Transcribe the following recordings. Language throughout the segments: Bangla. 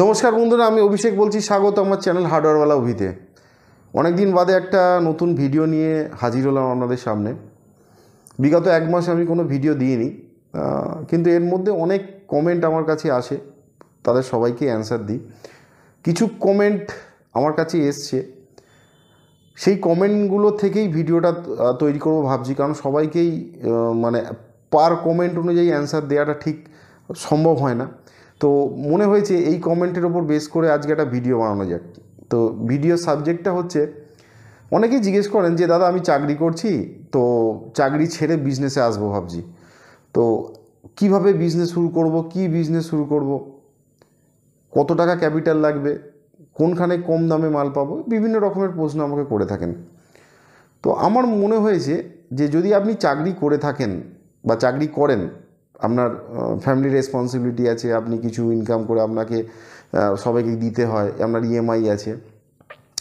নমস্কার বন্ধুরা আমি অভিষেক বলছি স্বাগত আমার চ্যানেল হার্ডওয়্যারওয়ালা অভিতে অনেক দিন বাদে একটা নতুন ভিডিও নিয়ে হাজির হলাম আপনাদের সামনে বিগত এক মাস আমি কোনো ভিডিও দিইনি কিন্তু এর মধ্যে অনেক কমেন্ট আমার কাছে আসে তাদের সবাইকে অ্যান্সার দিই কিছু কমেন্ট আমার কাছে এসছে সেই কমেন্টগুলো থেকেই ভিডিওটা তৈরি করব ভাবছি কারণ সবাইকেই মানে পার কমেন্ট অনুযায়ী অ্যান্সার দেওয়াটা ঠিক সম্ভব হয় না তো মনে হয়েছে এই কমেন্টের ওপর বেস করে আজকে একটা ভিডিও বানানো যাক তো ভিডিও সাবজেক্টটা হচ্ছে অনেকেই জিজ্ঞেস করেন যে দাদা আমি চাকরি করছি তো চাকরি ছেড়ে বিজনেসে আসবো ভাবছি তো কিভাবে বিজনেস শুরু করব কি বিজনেস শুরু করব কত টাকা ক্যাপিটাল লাগবে কোনখানে কম দামে মাল পাবো বিভিন্ন রকমের প্রশ্ন আমাকে করে থাকেন তো আমার মনে হয়েছে যে যদি আপনি চাকরি করে থাকেন বা চাকরি করেন আপনার ফ্যামিলি রেসপন্সিবিলিটি আছে আপনি কিছু ইনকাম করে আপনাকে সবাইকে দিতে হয় আপনার ইএমআই আছে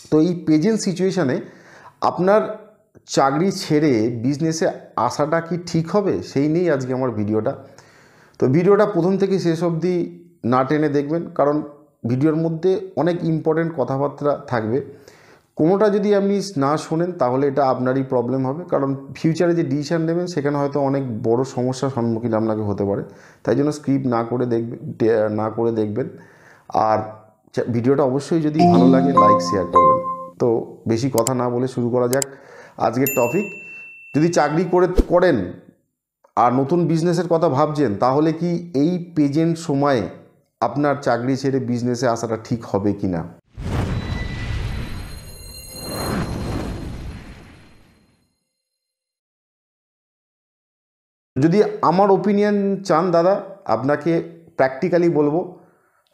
তো এই প্রেজেন্ট সিচুয়েশানে আপনার চাকরি ছেড়ে বিজনেসে আসাটা কি ঠিক হবে সেই নিয়েই আজকে আমার ভিডিওটা তো ভিডিওটা প্রথম থেকে শেষ অবধি না টেনে দেখবেন কারণ ভিডিওর মধ্যে অনেক ইম্পর্টেন্ট কথাবার্তা থাকবে কোনোটা যদি আপনি না শোনেন তাহলে এটা আপনারই প্রবলেম হবে কারণ ফিউচারে যে ডিসিশান নেবেন সেখানে হয়তো অনেক বড় সমস্যার সম্মুখীন আপনাকে হতে পারে তাই জন্য স্ক্রিপ্ট না করে দেখবেন না করে দেখবেন আর ভিডিওটা অবশ্যই যদি ভালো লাগে লাইক শেয়ার করবেন তো বেশি কথা না বলে শুরু করা যাক আজকের টপিক যদি চাকরি করে করেন আর নতুন বিজনেসের কথা ভাবছেন তাহলে কি এই পেজেন্ট সময়ে আপনার চাকরি ছেড়ে বিজনেসে আসাটা ঠিক হবে কি না যদি আমার ওপিনিয়ন চান দাদা আপনাকে প্র্যাকটিক্যালি বলবো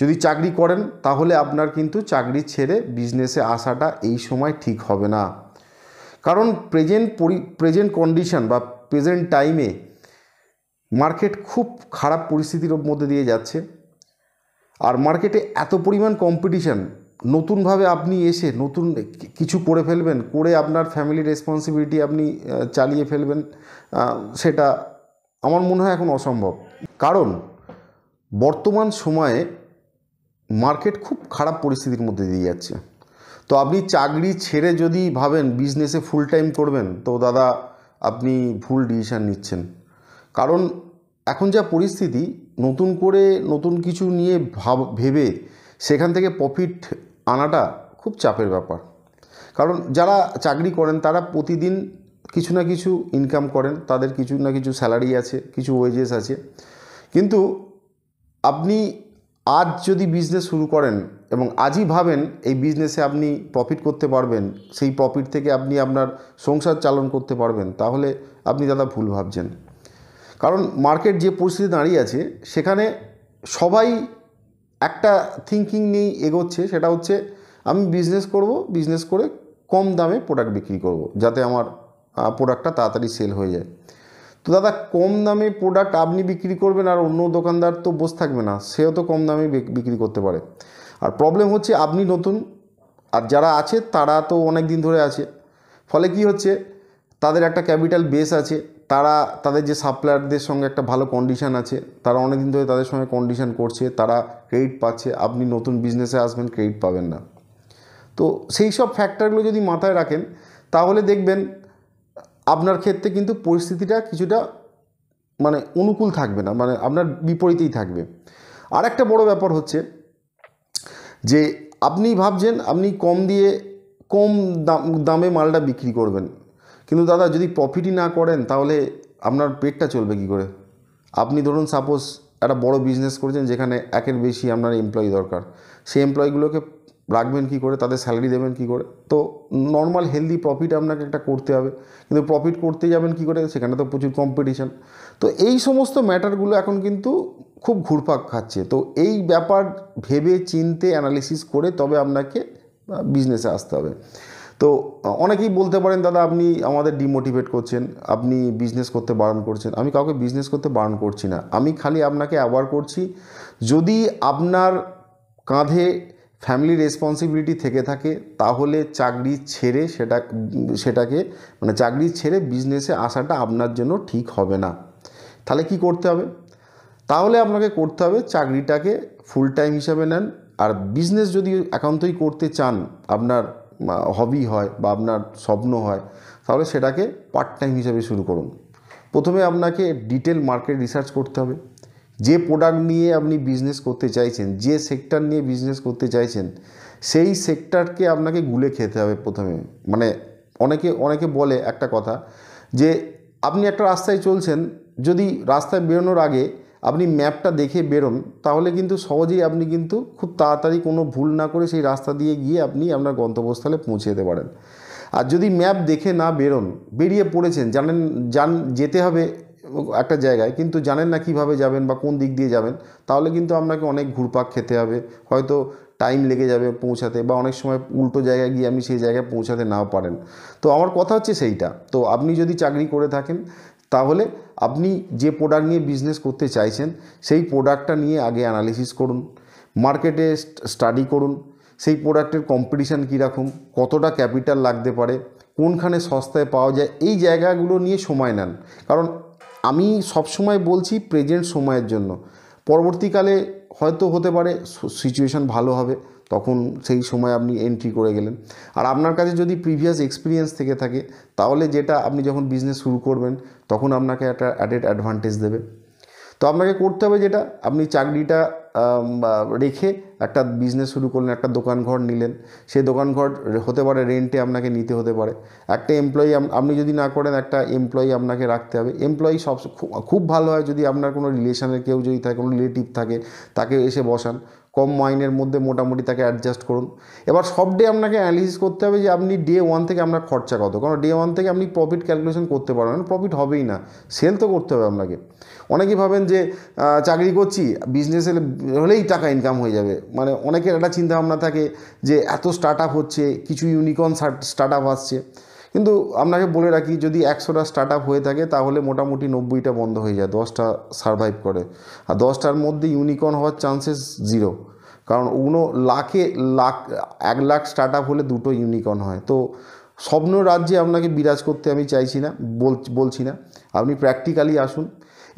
যদি চাকরি করেন তাহলে আপনার কিন্তু চাকরি ছেড়ে বিজনেসে আসাটা এই সময় ঠিক হবে না কারণ প্রেজেন্ট পরি প্রেজেন্ট কন্ডিশন বা প্রেজেন্ট টাইমে মার্কেট খুব খারাপ পরিস্থিতির মধ্যে দিয়ে যাচ্ছে আর মার্কেটে এত পরিমাণ কম্পিটিশান নতুনভাবে আপনি এসে নতুন কিছু করে ফেলবেন করে আপনার ফ্যামিলি রেসপন্সিবিলিটি আপনি চালিয়ে ফেলবেন সেটা আমার মনে হয় এখন অসম্ভব কারণ বর্তমান সময়ে মার্কেট খুব খারাপ পরিস্থিতির মধ্যে দিয়ে যাচ্ছে তো আপনি চাকরি ছেড়ে যদি ভাবেন বিজনেসে ফুল টাইম করবেন তো দাদা আপনি ভুল ডিসিশান নিচ্ছেন কারণ এখন যা পরিস্থিতি নতুন করে নতুন কিছু নিয়ে ভাব ভেবে সেখান থেকে প্রফিট আনাটা খুব চাপের ব্যাপার কারণ যারা চাকরি করেন তারা প্রতিদিন কিছু না কিছু ইনকাম করেন তাদের কিছু না কিছু স্যালারি আছে কিছু ওয়েজেস আছে কিন্তু আপনি আজ যদি বিজনেস শুরু করেন এবং আজই ভাবেন এই বিজনেসে আপনি প্রফিট করতে পারবেন সেই প্রফিট থেকে আপনি আপনার সংসার চালন করতে পারবেন তাহলে আপনি দাদা ভুল ভাবছেন কারণ মার্কেট যে পরিস্থিতি দাঁড়িয়ে আছে সেখানে সবাই একটা থিঙ্কিং নিয়েই এগোচ্ছে সেটা হচ্ছে আমি বিজনেস করব বিজনেস করে কম দামে প্রোডাক্ট বিক্রি করব যাতে আমার প্রোডাক্টটা তাড়াতাড়ি সেল হয়ে যায় তো দাদা কম দামে প্রোডাক্ট আপনি বিক্রি করবেন আর অন্য দোকানদার তো বসে থাকবে না সেও তো কম দামে বিক্রি করতে পারে আর প্রবলেম হচ্ছে আপনি নতুন আর যারা আছে তারা তো অনেক দিন ধরে আছে ফলে কি হচ্ছে তাদের একটা ক্যাপিটাল বেস আছে তারা তাদের যে সাপ্লায়ারদের সঙ্গে একটা ভালো কন্ডিশান আছে তারা অনেক দিন ধরে তাদের সঙ্গে কন্ডিশান করছে তারা ক্রেডিট পাচ্ছে আপনি নতুন বিজনেসে আসবেন ক্রেডিট পাবেন না তো সেই সব ফ্যাক্টরগুলো যদি মাথায় রাখেন তাহলে দেখবেন আপনার ক্ষেত্রে কিন্তু পরিস্থিতিটা কিছুটা মানে অনুকূল থাকবে না মানে আপনার বিপরীতেই থাকবে আর একটা বড় ব্যাপার হচ্ছে যে আপনি ভাবছেন আপনি কম দিয়ে কম দাম দামে মালটা বিক্রি করবেন কিন্তু দাদা যদি প্রফিটই না করেন তাহলে আপনার পেটটা চলবে কি করে আপনি ধরুন সাপোজ একটা বড় বিজনেস করেছেন যেখানে একের বেশি আপনার এমপ্লয়ি দরকার সেই এমপ্লয়িগুলোকে রাখবেন কী করে তাদের স্যালারি দেবেন কী করে তো নর্মাল হেলদি প্রফিট আপনাকে একটা করতে হবে কিন্তু প্রফিট করতে যাবেন কী করে সেখানে তো প্রচুর কম্পিটিশান তো এই সমস্ত ম্যাটারগুলো এখন কিন্তু খুব ঘুরপাক খাচ্ছে তো এই ব্যাপার ভেবে চিনতে অ্যানালিসিস করে তবে আপনাকে বিজনেসে আসতে হবে তো অনেকেই বলতে পারেন দাদা আপনি আমাদের ডিমোটিভেট করছেন আপনি বিজনেস করতে বারণ করছেন আমি কাউকে বিজনেস করতে বারণ করছি না আমি খালি আপনাকে অ্যাওয়ার করছি যদি আপনার কাঁধে ফ্যামিলি রেসপন্সিবিলিটি থেকে থাকে তাহলে চাকরি ছেড়ে সেটা সেটাকে মানে চাকরি ছেড়ে বিজনেসে আসাটা আপনার জন্য ঠিক হবে না তাহলে কি করতে হবে তাহলে আপনাকে করতে হবে চাকরিটাকে ফুল টাইম হিসাবে নেন আর বিজনেস যদি একান্তই করতে চান আপনার হবি হয় বা আপনার স্বপ্ন হয় তাহলে সেটাকে পার্ট টাইম হিসাবে শুরু করুন প্রথমে আপনাকে ডিটেল মার্কেট রিসার্চ করতে হবে যে প্রোডাক্ট নিয়ে আপনি বিজনেস করতে চাইছেন যে সেক্টর নিয়ে বিজনেস করতে চাইছেন সেই সেক্টরকে আপনাকে গুলে খেতে হবে প্রথমে মানে অনেকে অনেকে বলে একটা কথা যে আপনি একটা রাস্তায় চলছেন যদি রাস্তায় বেরোনোর আগে আপনি ম্যাপটা দেখে বেরোন তাহলে কিন্তু সহজেই আপনি কিন্তু খুব তাড়াতাড়ি কোনো ভুল না করে সেই রাস্তা দিয়ে গিয়ে আপনি আপনার গন্তব্যস্থলে পৌঁছে যেতে পারেন আর যদি ম্যাপ দেখে না বেরোন বেরিয়ে পড়েছেন জানেন যান যেতে হবে একটা জায়গায় কিন্তু জানেন না কিভাবে যাবেন বা কোন দিক দিয়ে যাবেন তাহলে কিন্তু আপনাকে অনেক ঘুরপাক খেতে হবে হয়তো টাইম লেগে যাবে পৌঁছাতে বা অনেক সময় উল্টো জায়গায় গিয়ে আপনি সেই জায়গায় পৌঁছাতে নাও পারেন তো আমার কথা হচ্ছে সেইটা তো আপনি যদি চাকরি করে থাকেন তাহলে আপনি যে প্রোডাক্ট নিয়ে বিজনেস করতে চাইছেন সেই প্রোডাক্টটা নিয়ে আগে অ্যানালিসিস করুন মার্কেটে স্টাডি করুন সেই প্রোডাক্টের কম্পিটিশান কীরকম কতটা ক্যাপিটাল লাগতে পারে কোনখানে সস্তায় পাওয়া যায় এই জায়গাগুলো নিয়ে সময় নেন কারণ আমি সবসময় বলছি প্রেজেন্ট সময়ের জন্য পরবর্তীকালে হয়তো হতে পারে সিচুয়েশান ভালো হবে তখন সেই সময় আপনি এন্ট্রি করে গেলেন আর আপনার কাছে যদি প্রিভিয়াস এক্সপিরিয়েন্স থেকে থাকে তাহলে যেটা আপনি যখন বিজনেস শুরু করবেন তখন আপনাকে একটা অ্যাডেড অ্যাডভান্টেজ দেবে তো আপনাকে করতে হবে যেটা আপনি চাকরিটা রেখে একটা বিজনেস শুরু করলেন একটা দোকান ঘর নিলেন সেই দোকানঘর হতে পারে রেন্টে আপনাকে নিতে হতে পারে একটা এমপ্লয়ি আপনি যদি না করেন একটা এমপ্লয়ি আপনাকে রাখতে হবে এমপ্লয়ি সব খুব ভালো হয় যদি আপনার কোনো রিলেশনের কেউ যদি থাকে কোনো রিলেটিভ থাকে তাকে এসে বসান কম মাইনের মধ্যে মোটামুটি তাকে অ্যাডজাস্ট করুন এবার সব ডে আপনাকে অ্যানালিসিস করতে হবে যে আপনি ডে ওয়ান থেকে আপনার খরচা কত কারণ ডে ওয়ান থেকে আপনি প্রফিট ক্যালকুলেশন করতে পারবেন প্রফিট হবেই না সেল তো করতে হবে আপনাকে অনেকেই ভাবেন যে চাকরি করছি বিজনেসে হলেই টাকা ইনকাম হয়ে যাবে মানে অনেকের একটা চিন্তাভাবনা থাকে যে এত স্টার্ট আপ হচ্ছে কিছু ইউনিকর্ন স্টার্ট আপ আসছে কিন্তু আপনাকে বলে রাখি যদি একশোটা স্টার্ট আপ হয়ে থাকে তাহলে মোটামুটি নব্বইটা বন্ধ হয়ে যায় দশটা সারভাইভ করে আর দশটার মধ্যে ইউনিকর্ন হওয়ার চান্সেস জিরো কারণ ওগুলো লাখে লাখ এক লাখ স্টার্ট আপ হলে দুটো ইউনিকর্ন হয় তো স্বপ্ন রাজ্যে আপনাকে বিরাজ করতে আমি চাইছি না বলছি না আপনি প্র্যাকটিক্যালি আসুন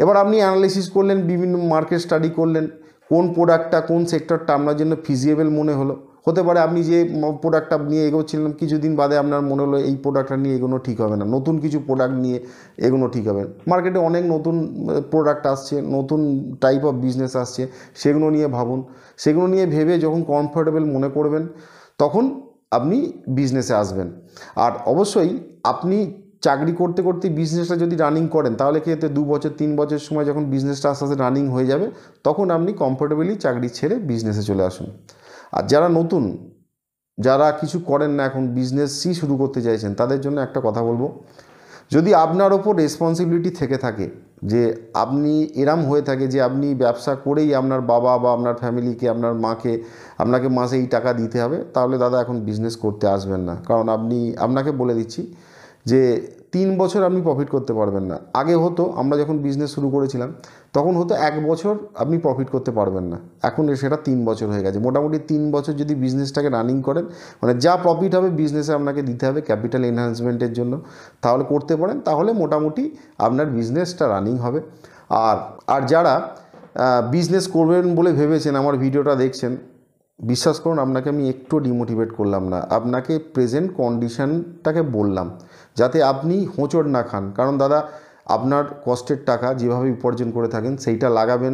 এবার আপনি অ্যানালিসিস করলেন বিভিন্ন মার্কেট স্টাডি করলেন কোন প্রোডাক্টটা কোন সেক্টরটা আপনার জন্য ফিজিয়েবল মনে হলো হতে পারে আপনি যে প্রোডাক্টটা নিয়ে এগোচ্ছিলেন কিছুদিন বাদে আপনার মনে হলো এই প্রোডাক্টটা নিয়ে এগোনো ঠিক হবে না নতুন কিছু প্রোডাক্ট নিয়ে এগোনো ঠিক হবে মার্কেটে অনেক নতুন প্রোডাক্ট আসছে নতুন টাইপ অফ বিজনেস আসছে সেগুলো নিয়ে ভাবুন সেগুলো নিয়ে ভেবে যখন কমফোর্টেবল মনে করবেন তখন আপনি বিজনেসে আসবেন আর অবশ্যই আপনি চাকরি করতে করতে বিজনেসটা যদি রানিং করেন তাহলে ক্ষেত্রে দু বছর তিন বছর সময় যখন বিজনেসটা আস্তে আস্তে রানিং হয়ে যাবে তখন আপনি কমফোর্টেবলি চাকরি ছেড়ে বিজনেসে চলে আসুন আর যারা নতুন যারা কিছু করেন না এখন বিজনেস সি শুরু করতে চাইছেন তাদের জন্য একটা কথা বলবো যদি আপনার ওপর রেসপন্সিবিলিটি থেকে থাকে যে আপনি এরাম হয়ে থাকে যে আপনি ব্যবসা করেই আপনার বাবা বা আপনার ফ্যামিলিকে আপনার মাকে আপনাকে মাসে এই টাকা দিতে হবে তাহলে দাদা এখন বিজনেস করতে আসবেন না কারণ আপনি আপনাকে বলে দিচ্ছি যে তিন বছর আপনি প্রফিট করতে পারবেন না আগে হতো আমরা যখন বিজনেস শুরু করেছিলাম তখন হতো এক বছর আপনি প্রফিট করতে পারবেন না এখন সেটা তিন বছর হয়ে গেছে মোটামুটি তিন বছর যদি বিজনেসটাকে রানিং করেন মানে যা প্রফিট হবে বিজনেসে আপনাকে দিতে হবে ক্যাপিটাল এনহ্যান্সমেন্টের জন্য তাহলে করতে পারেন তাহলে মোটামুটি আপনার বিজনেসটা রানিং হবে আর আর যারা বিজনেস করবেন বলে ভেবেছেন আমার ভিডিওটা দেখছেন বিশ্বাস করুন আপনাকে আমি একটু ডিমোটিভেট করলাম না আপনাকে প্রেজেন্ট কন্ডিশানটাকে বললাম যাতে আপনি হোঁচট না খান কারণ দাদা আপনার কষ্টের টাকা যেভাবে উপার্জন করে থাকেন সেইটা লাগাবেন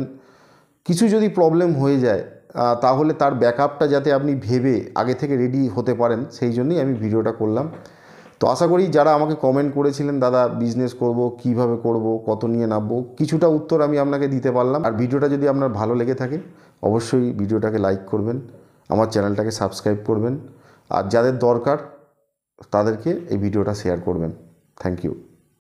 কিছু যদি প্রবলেম হয়ে যায় তাহলে তার ব্যাকআপটা যাতে আপনি ভেবে আগে থেকে রেডি হতে পারেন সেই জন্যই আমি ভিডিওটা করলাম তো আশা করি যারা আমাকে কমেন্ট করেছিলেন দাদা বিজনেস করব কিভাবে করব কত নিয়ে নামবো কিছুটা উত্তর আমি আপনাকে দিতে পারলাম আর ভিডিওটা যদি আপনার ভালো লেগে থাকে অবশ্যই ভিডিওটাকে লাইক করবেন আমার চ্যানেলটাকে সাবস্ক্রাইব করবেন আর যাদের দরকার তাদেরকে এই ভিডিওটা শেয়ার করবেন থ্যাংক ইউ